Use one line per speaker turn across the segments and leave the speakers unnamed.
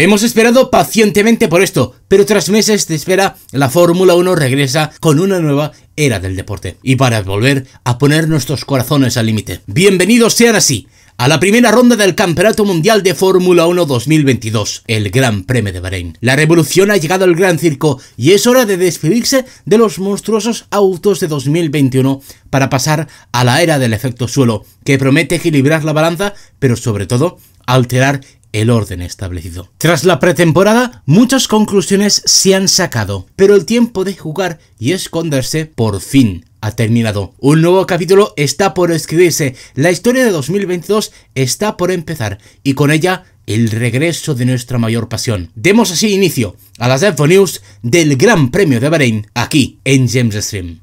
Hemos esperado pacientemente por esto, pero tras meses de espera, la Fórmula 1 regresa con una nueva era del deporte y para volver a poner nuestros corazones al límite. Bienvenidos sean así a la primera ronda del Campeonato Mundial de Fórmula 1 2022, el Gran Premio de Bahrein. La revolución ha llegado al gran circo y es hora de despedirse de los monstruosos autos de 2021 para pasar a la era del efecto suelo, que promete equilibrar la balanza, pero sobre todo alterar el orden establecido. Tras la pretemporada, muchas conclusiones se han sacado, pero el tiempo de jugar y esconderse por fin ha terminado. Un nuevo capítulo está por escribirse, la historia de 2022 está por empezar y con ella el regreso de nuestra mayor pasión. Demos así inicio a las Info News del Gran Premio de Bahrein aquí en James Stream.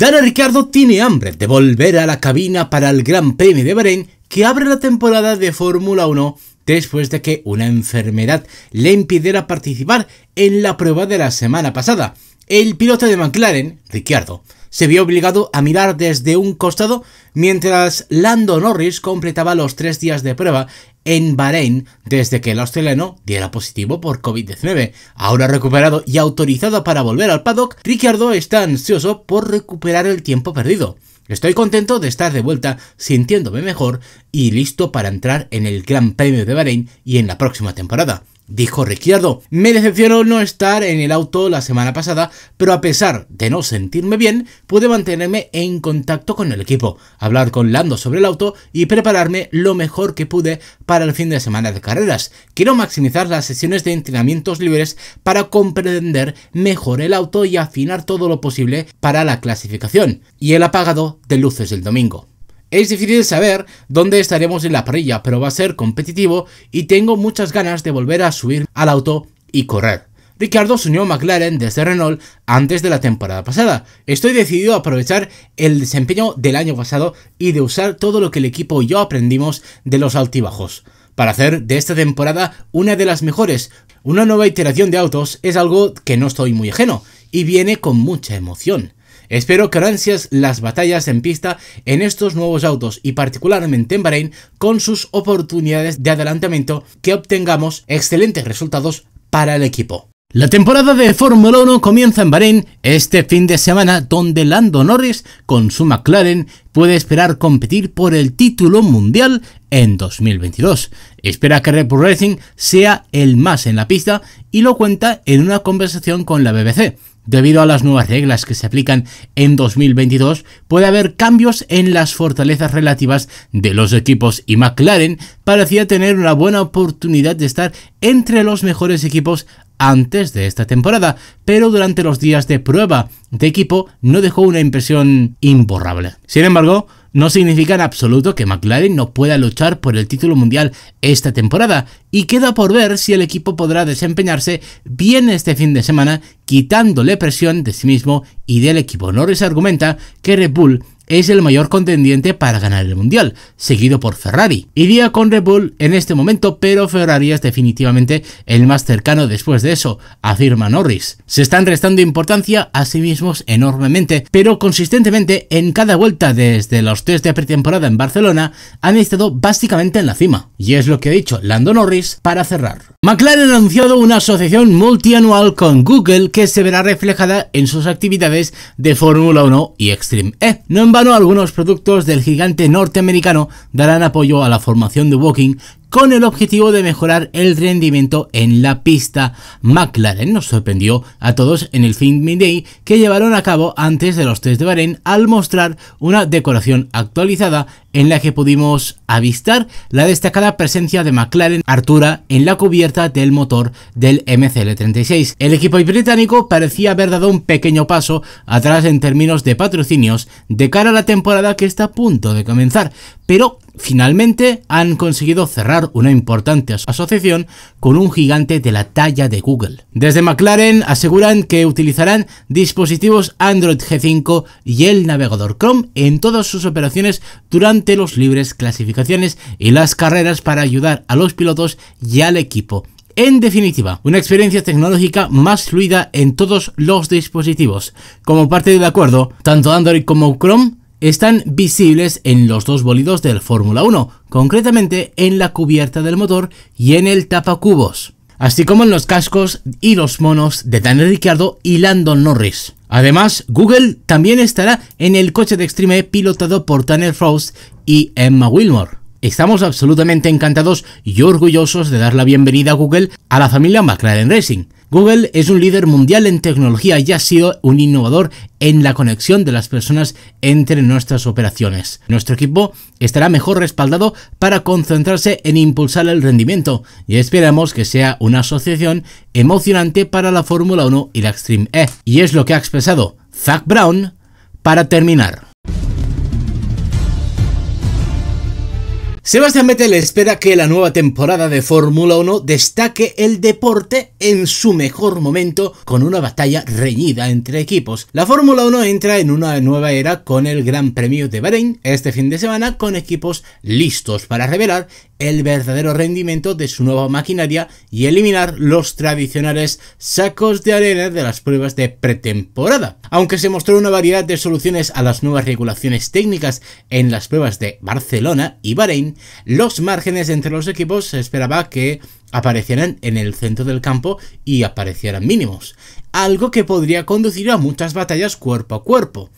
Dana Ricardo tiene hambre de volver a la cabina para el Gran Premio de Bahrein que abre la temporada de Fórmula 1 después de que una enfermedad le impidiera participar en la prueba de la semana pasada. El piloto de McLaren, Ricciardo, se vio obligado a mirar desde un costado mientras Lando Norris completaba los tres días de prueba en Bahrein desde que el australiano diera positivo por COVID-19. Ahora recuperado y autorizado para volver al paddock, Ricciardo está ansioso por recuperar el tiempo perdido. Estoy contento de estar de vuelta, sintiéndome mejor y listo para entrar en el Gran Premio de Bahrein y en la próxima temporada dijo Ricciardo. Me decepcionó no estar en el auto la semana pasada, pero a pesar de no sentirme bien, pude mantenerme en contacto con el equipo, hablar con Lando sobre el auto y prepararme lo mejor que pude para el fin de semana de carreras. Quiero maximizar las sesiones de entrenamientos libres para comprender mejor el auto y afinar todo lo posible para la clasificación y el apagado de luces del domingo. Es difícil saber dónde estaremos en la parrilla, pero va a ser competitivo y tengo muchas ganas de volver a subir al auto y correr. Ricardo se unió a McLaren desde Renault antes de la temporada pasada. Estoy decidido a aprovechar el desempeño del año pasado y de usar todo lo que el equipo y yo aprendimos de los altibajos para hacer de esta temporada una de las mejores. Una nueva iteración de autos es algo que no estoy muy ajeno y viene con mucha emoción. Espero que ansias las batallas en pista en estos nuevos autos y particularmente en Bahrein con sus oportunidades de adelantamiento que obtengamos excelentes resultados para el equipo. La temporada de Fórmula 1 comienza en Bahrein este fin de semana donde Lando Norris con su McLaren puede esperar competir por el título mundial en 2022. Espera que Red Bull Racing sea el más en la pista y lo cuenta en una conversación con la BBC. Debido a las nuevas reglas que se aplican en 2022, puede haber cambios en las fortalezas relativas de los equipos y McLaren parecía tener una buena oportunidad de estar entre los mejores equipos antes de esta temporada, pero durante los días de prueba de equipo no dejó una impresión imborrable. Sin embargo, no significa en absoluto que McLaren no pueda luchar por el título mundial esta temporada, y queda por ver si el equipo podrá desempeñarse bien este fin de semana, quitándole presión de sí mismo y del equipo. Norris argumenta que Red Bull es el mayor contendiente para ganar el Mundial, seguido por Ferrari. Iría con Red Bull en este momento, pero Ferrari es definitivamente el más cercano después de eso, afirma Norris. Se están restando importancia a sí mismos enormemente, pero consistentemente en cada vuelta desde los tres de pretemporada en Barcelona han estado básicamente en la cima. Y es lo que ha dicho Lando Norris para cerrar. McLaren ha anunciado una asociación multianual con Google que se verá reflejada en sus actividades de Fórmula 1 y Extreme E algunos productos del gigante norteamericano darán apoyo a la formación de Walking con el objetivo de mejorar el rendimiento en la pista. McLaren nos sorprendió a todos en el Think Day que llevaron a cabo antes de los test de Bahrein al mostrar una decoración actualizada en la que pudimos avistar la destacada presencia de McLaren Artura en la cubierta del motor del MCL36. El equipo británico parecía haber dado un pequeño paso atrás en términos de patrocinios de cara a la temporada que está a punto de comenzar, pero Finalmente, han conseguido cerrar una importante asociación con un gigante de la talla de Google. Desde McLaren aseguran que utilizarán dispositivos Android G5 y el navegador Chrome en todas sus operaciones durante los libres, clasificaciones y las carreras para ayudar a los pilotos y al equipo en definitiva, una experiencia tecnológica más fluida en todos los dispositivos. Como parte del acuerdo, tanto Android como Chrome están visibles en los dos bolidos del Fórmula 1, concretamente en la cubierta del motor y en el tapacubos, así como en los cascos y los monos de Daniel Ricciardo y Landon Norris. Además, Google también estará en el coche de Extreme pilotado por Tanner Frost y Emma Wilmore. Estamos absolutamente encantados y orgullosos de dar la bienvenida a Google a la familia McLaren Racing. Google es un líder mundial en tecnología y ha sido un innovador en la conexión de las personas entre nuestras operaciones. Nuestro equipo estará mejor respaldado para concentrarse en impulsar el rendimiento y esperamos que sea una asociación emocionante para la Fórmula 1 y la Extreme E. Y es lo que ha expresado Zach Brown para terminar. Sebastian Vettel espera que la nueva temporada de Fórmula 1 destaque el deporte en su mejor momento con una batalla reñida entre equipos. La Fórmula 1 entra en una nueva era con el Gran Premio de Bahrein este fin de semana con equipos listos para revelar el verdadero rendimiento de su nueva maquinaria y eliminar los tradicionales sacos de arena de las pruebas de pretemporada. Aunque se mostró una variedad de soluciones a las nuevas regulaciones técnicas en las pruebas de Barcelona y Bahrein, los márgenes entre los equipos, se esperaba que aparecieran en el centro del campo y aparecieran mínimos, algo que podría conducir a muchas batallas cuerpo a cuerpo.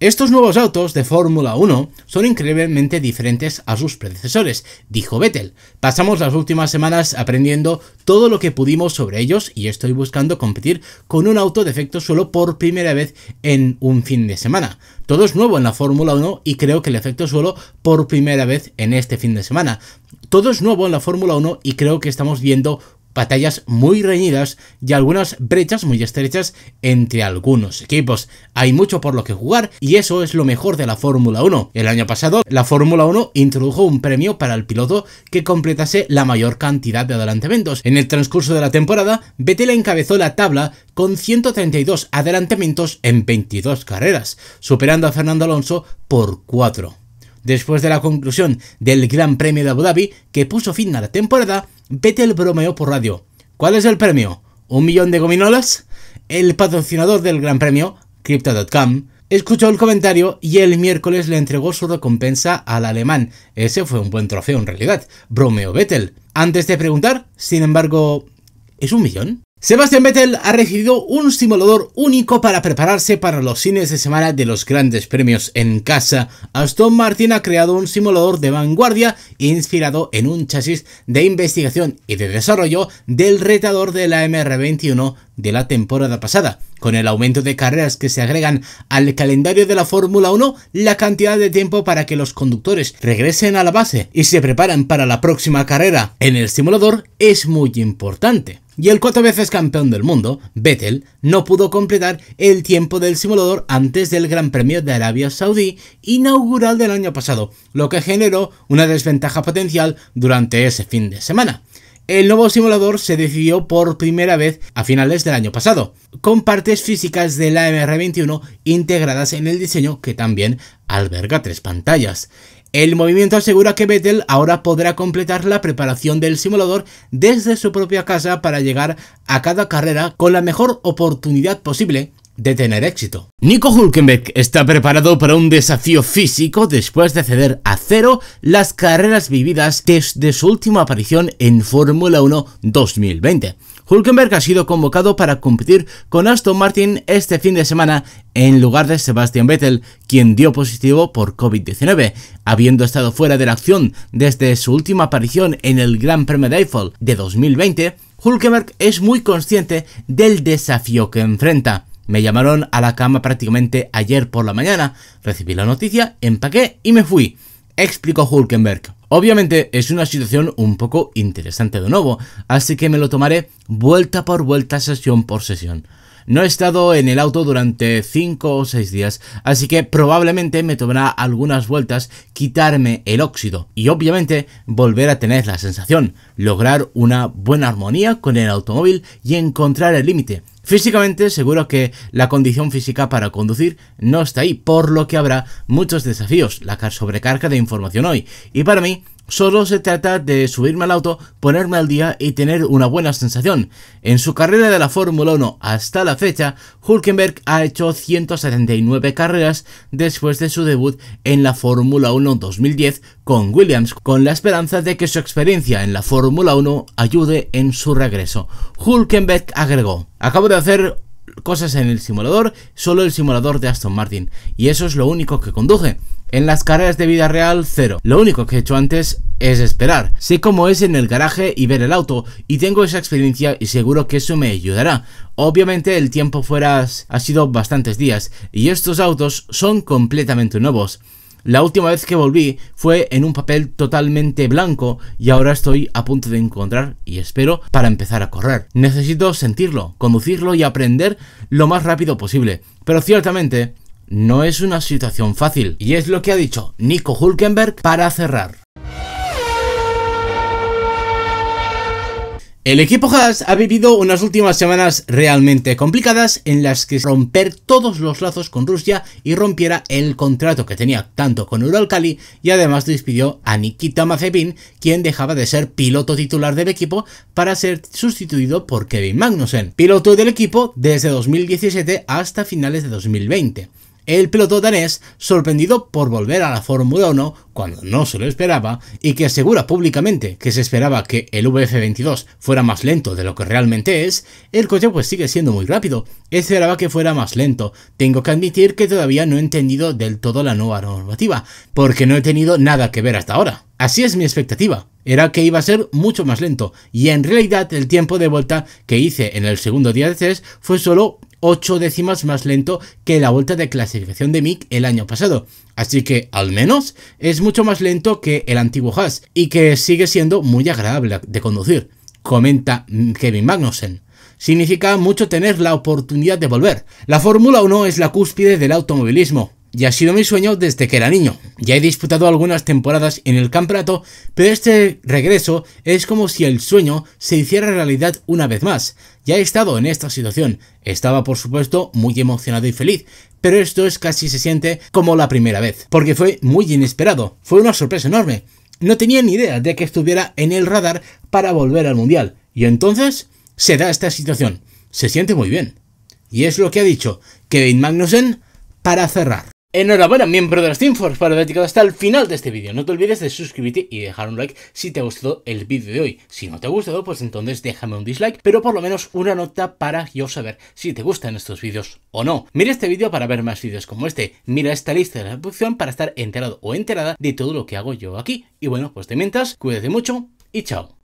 Estos nuevos autos de Fórmula 1 son increíblemente diferentes a sus predecesores, dijo Vettel. Pasamos las últimas semanas aprendiendo todo lo que pudimos sobre ellos y estoy buscando competir con un auto de efecto suelo por primera vez en un fin de semana. Todo es nuevo en la Fórmula 1 y creo que el efecto suelo por primera vez en este fin de semana. Todo es nuevo en la Fórmula 1 y creo que estamos viendo batallas muy reñidas y algunas brechas muy estrechas entre algunos equipos. Hay mucho por lo que jugar y eso es lo mejor de la Fórmula 1. El año pasado, la Fórmula 1 introdujo un premio para el piloto que completase la mayor cantidad de adelantamientos. En el transcurso de la temporada, Vettel encabezó la tabla con 132 adelantamientos en 22 carreras, superando a Fernando Alonso por 4. Después de la conclusión del Gran Premio de Abu Dhabi, que puso fin a la temporada, Vettel bromeó por radio. ¿Cuál es el premio? ¿Un millón de gominolas? El patrocinador del Gran Premio, Crypto.com, escuchó el comentario y el miércoles le entregó su recompensa al alemán. Ese fue un buen trofeo en realidad, bromeó Vettel. Antes de preguntar, sin embargo, ¿es un millón? Sebastian Vettel ha recibido un simulador único para prepararse para los fines de semana de los grandes premios en casa. Aston Martin ha creado un simulador de vanguardia inspirado en un chasis de investigación y de desarrollo del retador de la MR21 de la temporada pasada. Con el aumento de carreras que se agregan al calendario de la Fórmula 1, la cantidad de tiempo para que los conductores regresen a la base y se preparan para la próxima carrera en el simulador es muy importante y el cuatro veces campeón del mundo, Vettel, no pudo completar el tiempo del simulador antes del Gran Premio de Arabia Saudí inaugural del año pasado, lo que generó una desventaja potencial durante ese fin de semana. El nuevo simulador se decidió por primera vez a finales del año pasado, con partes físicas de la MR21 integradas en el diseño que también alberga tres pantallas. El movimiento asegura que Vettel ahora podrá completar la preparación del simulador desde su propia casa para llegar a cada carrera con la mejor oportunidad posible de tener éxito. Nico Hulkenberg está preparado para un desafío físico después de ceder a cero las carreras vividas desde su última aparición en Fórmula 1 2020. Hulkenberg ha sido convocado para competir con Aston Martin este fin de semana en lugar de Sebastian Vettel, quien dio positivo por COVID-19, habiendo estado fuera de la acción desde su última aparición en el Gran Premio de Eiffel de 2020. Hulkenberg es muy consciente del desafío que enfrenta. Me llamaron a la cama prácticamente ayer por la mañana, recibí la noticia, empaqué y me fui, explicó Hulkenberg. Obviamente es una situación un poco interesante de nuevo, así que me lo tomaré vuelta por vuelta, sesión por sesión. No he estado en el auto durante 5 o 6 días, así que probablemente me tomará algunas vueltas quitarme el óxido y obviamente volver a tener la sensación, lograr una buena armonía con el automóvil y encontrar el límite. Físicamente seguro que la condición física para conducir no está ahí, por lo que habrá muchos desafíos, la sobrecarga de información hoy, y para mí Solo se trata de subirme al auto, ponerme al día y tener una buena sensación. En su carrera de la Fórmula 1 hasta la fecha, Hulkenberg ha hecho 179 carreras después de su debut en la Fórmula 1 2010 con Williams, con la esperanza de que su experiencia en la Fórmula 1 ayude en su regreso. Hulkenberg agregó, acabo de hacer cosas en el simulador, solo el simulador de Aston Martin, y eso es lo único que conduje. En las carreras de vida real, cero. Lo único que he hecho antes es esperar. Sé cómo es en el garaje y ver el auto, y tengo esa experiencia y seguro que eso me ayudará. Obviamente el tiempo fuera ha sido bastantes días, y estos autos son completamente nuevos. La última vez que volví fue en un papel totalmente blanco y ahora estoy a punto de encontrar y espero para empezar a correr. Necesito sentirlo, conducirlo y aprender lo más rápido posible. Pero ciertamente no es una situación fácil, y es lo que ha dicho Nico Hulkenberg para cerrar. El equipo Haas ha vivido unas últimas semanas realmente complicadas en las que romper todos los lazos con Rusia y rompiera el contrato que tenía tanto con Uralkali y además despidió a Nikita Mazepin, quien dejaba de ser piloto titular del equipo para ser sustituido por Kevin Magnussen, piloto del equipo desde 2017 hasta finales de 2020 el piloto danés, sorprendido por volver a la Fórmula 1 cuando no se lo esperaba y que asegura públicamente que se esperaba que el VF22 fuera más lento de lo que realmente es, el coche pues sigue siendo muy rápido, esperaba que fuera más lento, tengo que admitir que todavía no he entendido del todo la nueva normativa, porque no he tenido nada que ver hasta ahora. Así es mi expectativa, era que iba a ser mucho más lento, y en realidad el tiempo de vuelta que hice en el segundo día de test fue solo 8 décimas más lento que la vuelta de clasificación de Mick el año pasado. Así que, al menos, es mucho más lento que el antiguo Haas y que sigue siendo muy agradable de conducir, comenta Kevin Magnussen significa mucho tener la oportunidad de volver. La Fórmula 1 es la cúspide del automovilismo y ha sido mi sueño desde que era niño. Ya he disputado algunas temporadas en el campeonato, pero este regreso es como si el sueño se hiciera realidad una vez más. Ya he estado en esta situación, estaba por supuesto muy emocionado y feliz, pero esto es casi se siente como la primera vez, porque fue muy inesperado, fue una sorpresa enorme. No tenía ni idea de que estuviera en el radar para volver al Mundial, y entonces se da esta situación, se siente muy bien. Y es lo que ha dicho Kevin Magnussen para cerrar. Enhorabuena, miembro de la Force para haber llegado hasta el final de este vídeo. No te olvides de suscribirte y dejar un like si te ha gustado el vídeo de hoy. Si no te ha gustado, pues entonces déjame un dislike, pero por lo menos una nota para yo saber si te gustan estos vídeos o no. Mira este vídeo para ver más vídeos como este. Mira esta lista de la reproducción para estar enterado o enterada de todo lo que hago yo aquí. Y bueno, pues de mientras, cuídate mucho y chao.